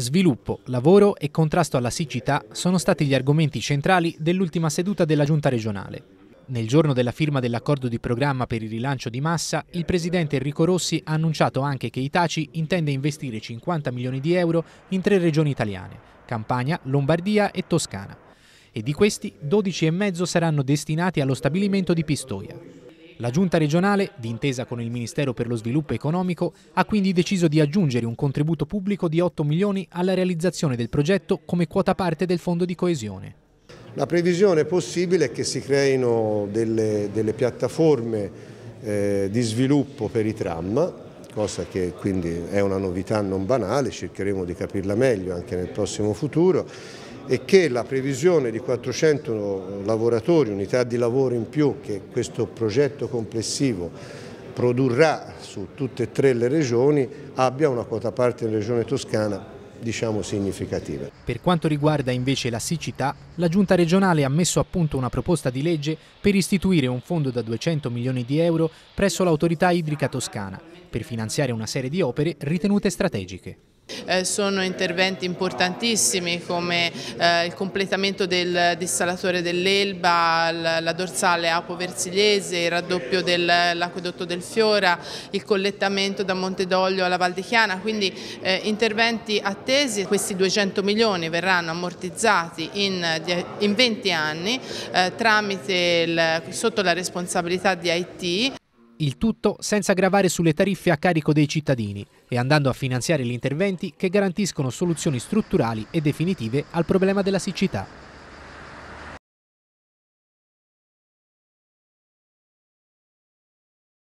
Sviluppo, lavoro e contrasto alla siccità sono stati gli argomenti centrali dell'ultima seduta della Giunta regionale. Nel giorno della firma dell'accordo di programma per il rilancio di massa, il presidente Enrico Rossi ha annunciato anche che Itaci intende investire 50 milioni di euro in tre regioni italiane, Campania, Lombardia e Toscana. E di questi 12,5 saranno destinati allo stabilimento di Pistoia. La Giunta regionale, d'intesa con il Ministero per lo Sviluppo Economico, ha quindi deciso di aggiungere un contributo pubblico di 8 milioni alla realizzazione del progetto come quota parte del Fondo di coesione. La previsione possibile è che si creino delle, delle piattaforme eh, di sviluppo per i tram, cosa che quindi è una novità non banale, cercheremo di capirla meglio anche nel prossimo futuro, e che la previsione di 400 lavoratori, unità di lavoro in più che questo progetto complessivo produrrà su tutte e tre le regioni abbia una quota parte in regione toscana diciamo significative. Per quanto riguarda invece la siccità, la giunta regionale ha messo a punto una proposta di legge per istituire un fondo da 200 milioni di euro presso l'autorità idrica toscana per finanziare una serie di opere ritenute strategiche. Eh, sono interventi importantissimi come eh, il completamento del dissalatore dell'Elba, la, la, dorsale Apo-Versigliese, il raddoppio dell'acquedotto del Fiora, il collettamento da Montedoglio alla Val di Chiana, quindi eh, interventi attesi, questi 200 milioni verranno ammortizzati in, in 20 anni eh, tramite il, sotto la responsabilità di IT il tutto senza gravare sulle tariffe a carico dei cittadini e andando a finanziare gli interventi che garantiscono soluzioni strutturali e definitive al problema della siccità.